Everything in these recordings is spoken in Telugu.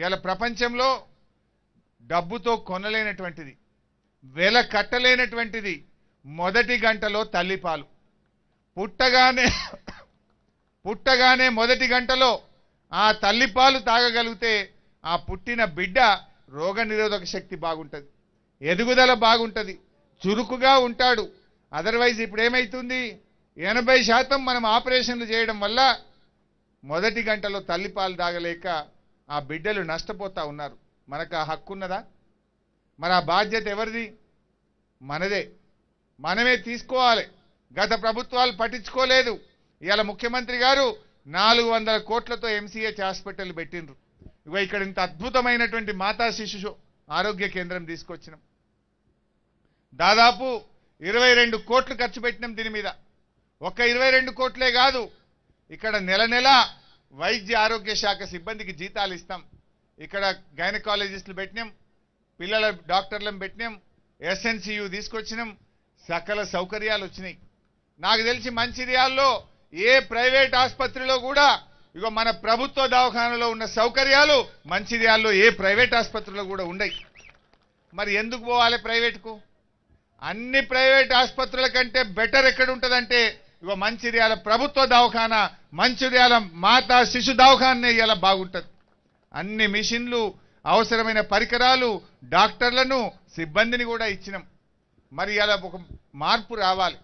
ఇవాళ ప్రపంచంలో డబ్బుతో కొనలేనటువంటిది వెల కట్టలేనటువంటిది మొదటి గంటలో తల్లిపాలు పుట్టగానే పుట్టగానే మొదటి గంటలో ఆ తల్లిపాలు తాగగలిగితే ఆ పుట్టిన బిడ్డ రోగనిరోధక శక్తి బాగుంటుంది ఎదుగుదల బాగుంటుంది చురుకుగా ఉంటాడు అదర్వైజ్ ఇప్పుడు ఏమవుతుంది ఎనభై శాతం మనం ఆపరేషన్లు చేయడం వల్ల మొదటి గంటలో తల్లిపాలు తాగలేక ఆ బిడ్డలు నష్టపోతూ ఉన్నారు మనకు ఆ హక్కు ఉన్నదా మరి ఆ బాధ్యత ఎవరిది మనదే మనమే తీసుకోవాలి గత ప్రభుత్వాలు పట్టించుకోలేదు ఇవాళ ముఖ్యమంత్రి గారు నాలుగు వందల కోట్లతో ఎంసీహెచ్ హాస్పిటల్ పెట్టిండ్రు ఇక ఇక్కడ ఇంత అద్భుతమైనటువంటి మాతా శిశు ఆరోగ్య కేంద్రం తీసుకొచ్చినాం దాదాపు ఇరవై రెండు కోట్లు ఖర్చు పెట్టినాం దీని మీద ఒక్క ఇరవై రెండు కోట్లే కాదు ఇక్కడ నెల నెల వైద్య ఆరోగ్య శాఖ సిబ్బందికి జీతాలు ఇస్తాం ఇక్కడ గైనకాలజిస్టులు పెట్టినాం పిల్లల డాక్టర్లను పెట్టినాం ఎస్ఎన్సియు తీసుకొచ్చినాం సకల సౌకర్యాలు వచ్చినాయి నాకు తెలిసి మంచిర్యాల్లో ఏ ప్రైవేట్ ఆసుపత్రిలో కూడా ఇక మన ప్రభుత్వ దవాఖానలో ఉన్న సౌకర్యాలు మంచిర్యాల్లో ఏ ప్రైవేట్ ఆసుపత్రిలో కూడా ఉండయి మరి ఎందుకు పోవాలి ప్రైవేట్కు అన్ని ప్రైవేట్ ఆసుపత్రుల కంటే బెటర్ ఎక్కడ ఉంటుందంటే ఇవ మంచిర్యాల ప్రభుత్వ దవాఖానా మంచిర్యాల మాతా శిశు దవాఖాన్నే ఇవాళ బాగుంటుంది అన్ని మిషన్లు అవసరమైన పరికరాలు డాక్టర్లను సిబ్బందిని కూడా ఇచ్చినాం మరి ఇలా ఒక మార్పు రావాలి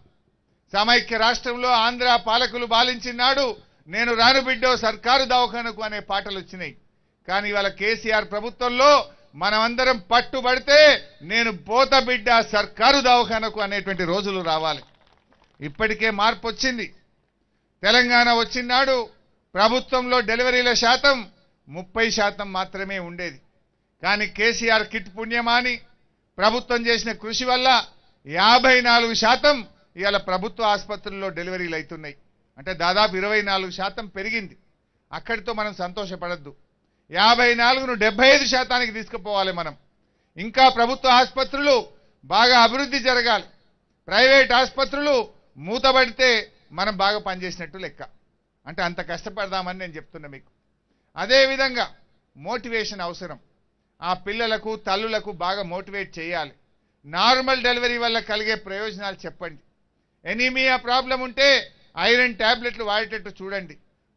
సమైక్య రాష్ట్రంలో ఆంధ్ర పాలకులు బాలించినాడు నేను రాను బిడ్డో సర్కారు దవాఖానకు అనే పాటలు వచ్చినాయి కానీ ఇవాళ కేసీఆర్ ప్రభుత్వంలో మనమందరం పట్టుబడితే నేను పోత బిడ్డ సర్కారు దవాఖానకు అనేటువంటి రోజులు రావాలి ఇప్పటికే మార్పు వచ్చింది తెలంగాణ వచ్చినాడు ప్రభుత్వంలో డెలివరీల శాతం ముప్పై శాతం మాత్రమే ఉండేది కానీ కేసీఆర్ కిట్ పుణ్యమాని ప్రభుత్వం చేసిన కృషి వల్ల యాభై నాలుగు శాతం ఇవాళ ప్రభుత్వ ఆసుపత్రుల్లో డెలివరీలు అవుతున్నాయి అంటే దాదాపు ఇరవై నాలుగు శాతం పెరిగింది అక్కడితో మనం సంతోషపడద్దు యాభై నాలుగును డెబ్బై ఐదు శాతానికి తీసుకుపోవాలి మనం ఇంకా ప్రభుత్వ ఆసుపత్రులు బాగా అభివృద్ధి జరగాలి ప్రైవేట్ ఆసుపత్రులు మూతబడితే మనం బాగా పనిచేసినట్టు లెక్క అంటే అంత కష్టపడదామని నేను చెప్తున్నా మీకు అదేవిధంగా మోటివేషన్ అవసరం ఆ పిల్లలకు తల్లులకు బాగా మోటివేట్ చేయాలి నార్మల్ డెలివరీ వల్ల కలిగే ప్రయోజనాలు చెప్పండి ఎనీమియా ప్రాబ్లం ఉంటే ఐరన్ ట్యాబ్లెట్లు వాడేటట్టు చూడండి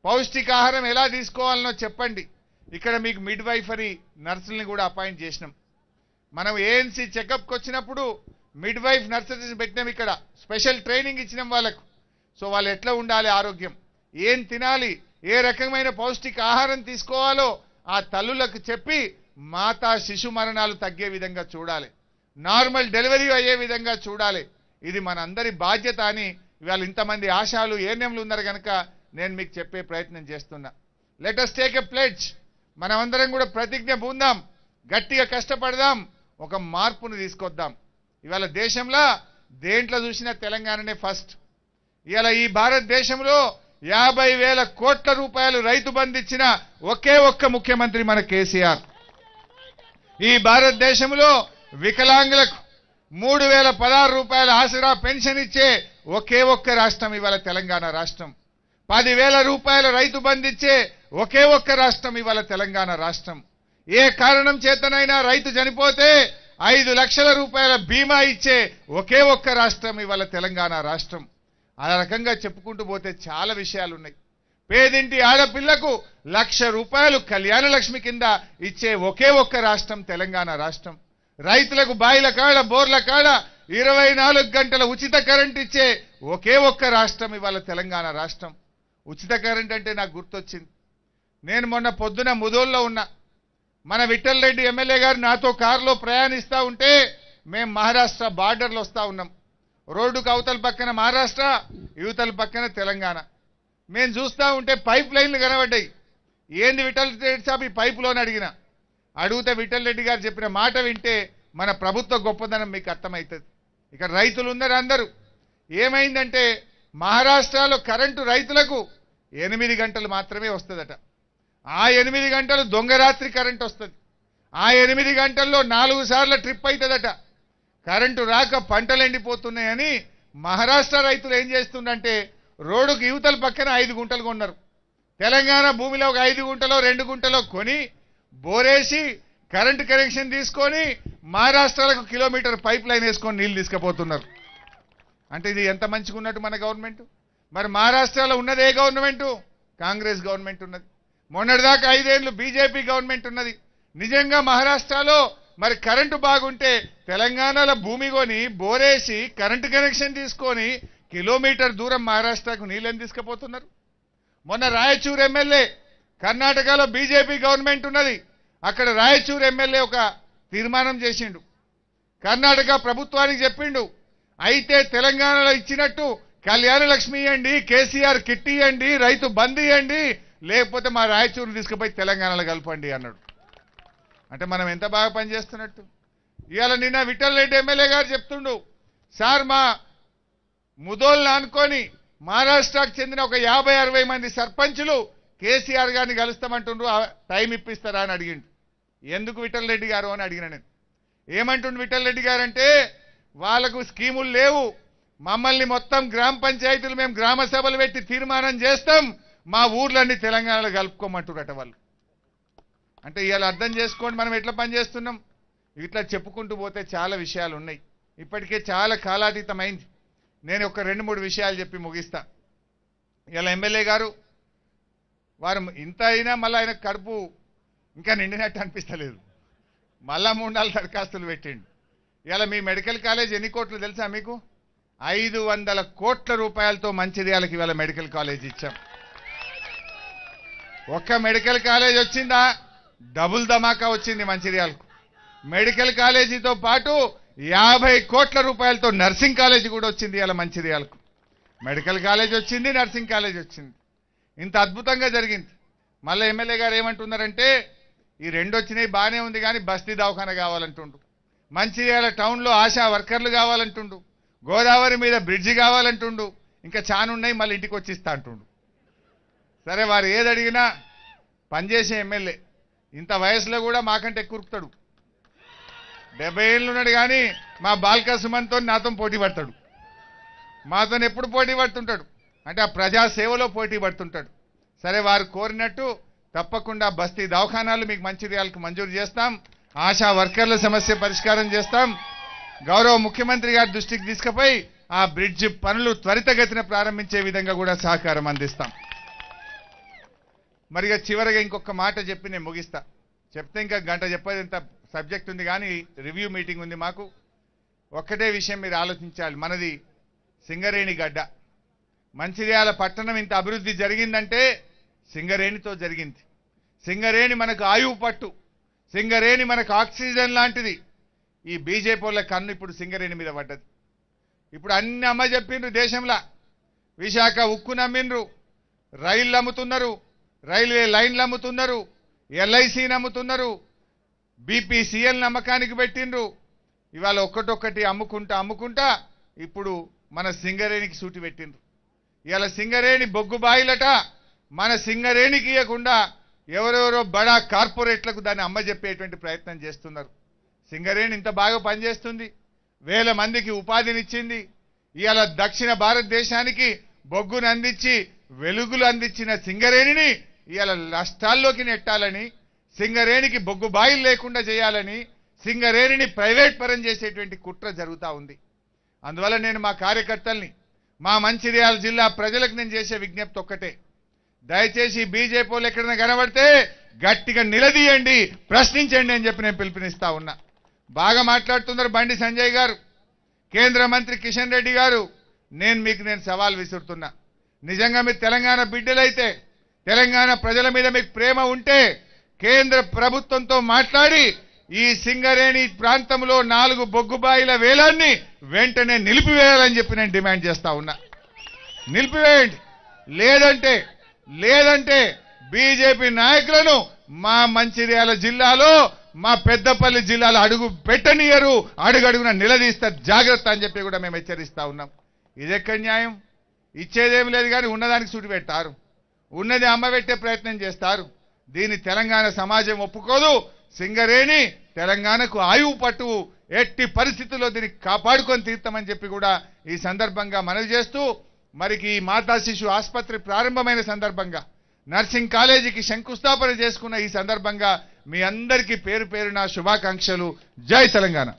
పౌష్టికాహారం ఎలా తీసుకోవాలనో చెప్పండి ఇక్కడ మీకు మిడ్ వైఫరీ నర్సుల్ని కూడా అపాయింట్ చేసినాం మనం ఏఎన్సీ చెకప్కి వచ్చినప్పుడు మిడ్వైఫ్ నర్సరీస్ పెట్టినాం ఇక్కడ స్పెషల్ ట్రైనింగ్ ఇచ్చినాం వాళ్ళకు సో వాళ్ళు ఎట్లా ఉండాలి ఆరోగ్యం ఏం తినాలి ఏ రకమైన పౌష్టిక ఆహారం తీసుకోవాలో ఆ తల్లులకు చెప్పి మాతా శిశు మరణాలు తగ్గే విధంగా చూడాలి నార్మల్ డెలివరీ అయ్యే విధంగా చూడాలి ఇది మనందరి బాధ్యత అని ఇవాళ ఇంతమంది ఆశాలు ఏఎన్ఎంలు ఉన్నారు కనుక నేను మీకు చెప్పే ప్రయత్నం చేస్తున్నా లెటస్ టేక్ ఎ ప్లెడ్జ్ మనమందరం కూడా ప్రతిజ్ఞ పొందాం గట్టిగా కష్టపడదాం ఒక మార్పును తీసుకొద్దాం ఇవాళ దేశంలో దేంట్లో చూసినా తెలంగాణనే ఫస్ట్ ఇవాళ ఈ భారతదేశంలో యాభై వేల కోట్ల రూపాయలు రైతు బంధించిన ఒకే ఒక్క ముఖ్యమంత్రి మన కేసీఆర్ ఈ భారతదేశంలో వికలాంగులకు మూడు వేల పదహారు రూపాయల ఆసరా పెన్షన్ ఇచ్చే ఒకే ఒక్క రాష్ట్రం ఇవాళ తెలంగాణ రాష్ట్రం పదివేల రూపాయల రైతు బంధించే ఒకే ఒక్క రాష్ట్రం ఇవాళ తెలంగాణ రాష్ట్రం ఏ కారణం చేతనైనా రైతు చనిపోతే ఐదు లక్షల రూపాయల బీమా ఇచ్చే ఒకే ఒక్క రాష్ట్రం ఇవాళ తెలంగాణ రాష్ట్రం ఆ రకంగా చెప్పుకుంటూ పోతే చాలా విషయాలు ఉన్నాయి పేదింటి ఆడపిల్లకు లక్ష రూపాయలు కళ్యాణ లక్ష్మి కింద ఇచ్చే ఒకే ఒక్క రాష్ట్రం తెలంగాణ రాష్ట్రం రైతులకు బాయిల కాడ బోర్ల కాడ ఇరవై నాలుగు గంటల ఉచిత కరెంట్ ఇచ్చే ఒకే ఒక్క రాష్ట్రం ఇవాళ తెలంగాణ రాష్ట్రం ఉచిత కరెంట్ అంటే నాకు గుర్తొచ్చింది నేను మొన్న పొద్దున ముదోల్లో ఉన్నా మన విఠల్ రెడ్డి ఎమ్మెల్యే గారు నాతో కారులో ప్రయాణిస్తూ ఉంటే మేము మహారాష్ట్ర బార్డర్లు వస్తూ ఉన్నాం రోడ్డుకు అవతల పక్కన మహారాష్ట్ర యువతల పక్కన తెలంగాణ మేము చూస్తూ ఉంటే పైప్ లైన్లు కనబడ్డాయి ఏంది విఠల్ రెడ్డి సాబ్ ఈ పైపులోని అడిగిన అడిగితే విఠల్ రెడ్డి గారు చెప్పిన మాట వింటే మన ప్రభుత్వ గొప్పదనం మీకు అర్థమవుతుంది ఇక్కడ రైతులు ఉన్నారు అందరూ ఏమైందంటే మహారాష్ట్రలో కరెంటు రైతులకు ఎనిమిది గంటలు మాత్రమే వస్తుందట ఆ ఎనిమిది గంటలు దొంగరాత్రి కరెంట్ వస్తుంది ఆ ఎనిమిది గంటల్లో నాలుగు సార్ల ట్రిప్ అవుతుందట కరెంటు రాక పంటలు ఎండిపోతున్నాయని మహారాష్ట్ర రైతులు ఏం చేస్తుండంటే రోడ్డుకు యువతల పక్కన ఐదు గుంటలు కొన్నారు తెలంగాణ భూమిలో ఒక ఐదు గుంటలో రెండు గుంటలో కొని బోరేసి కరెంటు కనెక్షన్ తీసుకొని మహారాష్ట్రలకు కిలోమీటర్ పైప్ లైన్ వేసుకొని నీళ్ళు తీసుకుపోతున్నారు అంటే ఇది ఎంత మంచిగా ఉన్నట్టు మన గవర్నమెంట్ మరి మహారాష్ట్రలో ఉన్నదే గవర్నమెంటు కాంగ్రెస్ గవర్నమెంట్ ఉన్నది మొన్నటిదాకా ఐదేళ్లు బీజేపీ గవర్నమెంట్ ఉన్నది నిజంగా మహారాష్ట్రలో మరి కరెంటు బాగుంటే తెలంగాణలో భూమి కొని బోరేసి కరెంటు కనెక్షన్ తీసుకొని కిలోమీటర్ దూరం మహారాష్ట్రకు నీళ్ళని తీసుకుపోతున్నారు మొన్న రాయచూరు ఎమ్మెల్యే కర్ణాటకలో బీజేపీ గవర్నమెంట్ ఉన్నది అక్కడ రాయచూరు ఎమ్మెల్యే ఒక తీర్మానం చేసిండు కర్ణాటక ప్రభుత్వానికి చెప్పిండు అయితే తెలంగాణలో ఇచ్చినట్టు కళ్యాణ లక్ష్మి ఇవ్వండి కేసీఆర్ కిట్ ఇవ్వండి రైతు బంద్ ఇవ్వండి లేకపోతే మా రాయచూరుని తీసుకుపోయి తెలంగాణలో కలపండి అన్నాడు అంటే మనం ఎంత బాగా పనిచేస్తున్నట్టు ఇవాళ నిన్న విఠల్ రెడ్డి ఎమ్మెల్యే గారు చెప్తుండు సార్ మా ముదోల్ని అనుకొని మహారాష్ట్రకు చెందిన ఒక యాభై అరవై మంది సర్పంచులు కేసీఆర్ గారిని కలుస్తామంటుండ్రు టైం ఇప్పిస్తారా అని అడిగిండు ఎందుకు విఠల్ రెడ్డి గారు అని అడిగిన నేను ఏమంటుండు విఠల్ రెడ్డి గారు అంటే వాళ్ళకు స్కీములు లేవు మమ్మల్ని మొత్తం గ్రామ పంచాయతీలు మేము గ్రామ సభలు పెట్టి తీర్మానం చేస్తాం మా ఊర్లన్నీ తెలంగాణలో కలుపుకోమంటురట వాళ్ళు అంటే ఇవాళ అర్థం చేసుకోండి మనం ఎట్లా పనిచేస్తున్నాం ఇట్లా చెప్పుకుంటూ పోతే చాలా విషయాలు ఉన్నాయి ఇప్పటికే చాలా కాలాతీతమైంది నేను ఒక రెండు మూడు విషయాలు చెప్పి ముగిస్తా ఇలా ఎమ్మెల్యే గారు వారు ఇంత అయినా మళ్ళీ ఆయన కడుపు ఇంకా నిండినట్టు అనిపిస్తలేదు మళ్ళా మూడు నాలుగు దరఖాస్తులు పెట్టిండు ఇలా మీ మెడికల్ కాలేజ్ ఎన్ని కోట్లు తెలుసా మీకు ఐదు వందల కోట్ల రూపాయలతో వాళ్ళకి ఇవాళ మెడికల్ కాలేజ్ ఇచ్చాం ఒక్క మెడికల్ కాలేజ్ వచ్చిందా డబుల్ ధమాకా వచ్చింది మంచిర్యాలకు మెడికల్ కాలేజీతో పాటు యాభై కోట్ల రూపాయలతో నర్సింగ్ కాలేజీ కూడా వచ్చింది ఇలా మంచిర్యాలకు మెడికల్ కాలేజ్ వచ్చింది నర్సింగ్ కాలేజ్ వచ్చింది ఇంత అద్భుతంగా జరిగింది మళ్ళీ ఎమ్మెల్యే గారు ఏమంటున్నారంటే ఈ రెండు వచ్చినాయి బాగానే ఉంది కానీ బస్తీ దవాఖాన కావాలంటుండు మంచిర్యాల టౌన్లో ఆశా వర్కర్లు కావాలంటుండు గోదావరి మీద బ్రిడ్జి కావాలంటుండు ఇంకా చాలా ఉన్నాయి మళ్ళీ ఇంటికి వచ్చి ఇస్తా అంటుండు సరే వారు ఏది అడిగినా పనిచేసే ఎమ్మెల్యే ఇంత వయసులో కూడా మాకంటే కురుకుతాడు డెబ్బై ఏళ్ళు ఉన్నాడు కానీ మా బాల్క సుమన్తో నాతో పోటీ పడతాడు మాతో ఎప్పుడు పోటీ పడుతుంటాడు అంటే ఆ ప్రజాసేవలో పోటీ పడుతుంటాడు సరే వారు కోరినట్టు తప్పకుండా బస్తీ దవాఖానాలు మీకు మంచిర్యాలకు మంజూరు చేస్తాం ఆశా వర్కర్ల సమస్య పరిష్కారం చేస్తాం గౌరవ ముఖ్యమంత్రి గారి దృష్టికి తీసుకుపోయి ఆ బ్రిడ్జ్ పనులు త్వరితగతిన ప్రారంభించే విధంగా కూడా సహకారం అందిస్తాం మరిగా చివరిగా ఇంకొక మాట చెప్పి నేను ముగిస్తా చెప్తే ఇంకా గంట చెప్పేది ఇంత సబ్జెక్ట్ ఉంది కానీ రివ్యూ మీటింగ్ ఉంది మాకు ఒక్కటే విషయం మీరు ఆలోచించాలి మనది సింగరేణి గడ్డ మంచిర్యాల పట్టణం ఇంత అభివృద్ధి జరిగిందంటే సింగరేణితో జరిగింది సింగరేణి మనకు ఆయువు పట్టు సింగరేణి మనకు ఆక్సిజన్ లాంటిది ఈ బీజేపీ వాళ్ళ కన్ను ఇప్పుడు సింగరేణి మీద పడ్డది ఇప్పుడు అన్ని అమ్మ చెప్పిండ్రు దేశంలో విశాఖ ఉక్కు నమ్మిండ్రు రైళ్ళు అమ్ముతున్నారు రైల్వే లైన్లు అమ్ముతున్నారు ఎల్ఐసిని అమ్ముతున్నారు బీపీసీఎల్ నమ్మకానికి పెట్టిండ్రు ఇవాళ ఒక్కటొక్కటి అమ్ముకుంటా అమ్ముకుంటా ఇప్పుడు మన సింగరేణికి సూటి పెట్టిండ్రు ఇవాళ సింగరేణి బొగ్గు బాయిలట మన సింగరేణికి ఇవ్వకుండా ఎవరెవరో బడా కార్పొరేట్లకు దాన్ని అమ్మజెప్పేటువంటి ప్రయత్నం చేస్తున్నారు సింగరేణి ఇంత బాగా పనిచేస్తుంది వేల మందికి ఉపాధినిచ్చింది ఇవాళ దక్షిణ భారతదేశానికి బొగ్గును అందించి వెలుగులు అందించిన సింగరేణిని ఇవాళ నష్టాల్లోకి నెట్టాలని సింగరేణికి బొగ్గు బాయిలు లేకుండా చేయాలని సింగరేణిని ప్రైవేట్ పరం చేసేటువంటి కుట్ర జరుగుతూ ఉంది అందువల్ల నేను మా కార్యకర్తల్ని మా మంచిర్యాల జిల్లా ప్రజలకు నేను చేసే విజ్ఞప్తి ఒక్కటే దయచేసి బీజేపీలు ఎక్కడైనా కనబడితే గట్టిగా నిలదీయండి ప్రశ్నించండి అని చెప్పి నేను పిలుపునిస్తా ఉన్నా బాగా మాట్లాడుతున్నారు బండి సంజయ్ గారు కేంద్ర మంత్రి కిషన్ రెడ్డి గారు నేను మీకు నేను సవాల్ విసురుతున్నా నిజంగా మీరు తెలంగాణ బిడ్డలైతే తెలంగాణ ప్రజల మీద మీకు ప్రేమ ఉంటే కేంద్ర ప్రభుత్వంతో మాట్లాడి ఈ సింగరేణి ప్రాంతంలో నాలుగు బొగ్గుబాయిల వేలాన్ని వెంటనే నిలిపివేయాలని చెప్పి నేను డిమాండ్ చేస్తా ఉన్నా నిలిపివేయండి లేదంటే లేదంటే బీజేపీ నాయకులను మా మంచిర్యాల జిల్లాలో మా పెద్దపల్లి జిల్లాలో అడుగు పెట్టనియరు అడుగడుగున నిలదీస్తే జాగ్రత్త అని చెప్పి కూడా మేము హెచ్చరిస్తా ఉన్నాం ఇదెక్క న్యాయం ఇచ్చేదేం లేదు కానీ ఉన్నదానికి సూటి ఉన్నది అమ్మబెట్టే ప్రయత్నం చేస్తారు దీన్ని తెలంగాణ సమాజం ఒప్పుకోదు సింగరేణి తెలంగాణకు ఆయువు పట్టు ఎట్టి పరిస్థితుల్లో దీన్ని కాపాడుకొని తీర్థమని చెప్పి కూడా ఈ సందర్భంగా మనవి చేస్తూ మరికి ఈ మాతా శిశు ఆసుపత్రి ప్రారంభమైన సందర్భంగా నర్సింగ్ కాలేజీకి శంకుస్థాపన చేసుకున్న ఈ సందర్భంగా మీ అందరికీ పేరు పేరున శుభాకాంక్షలు జై తెలంగాణ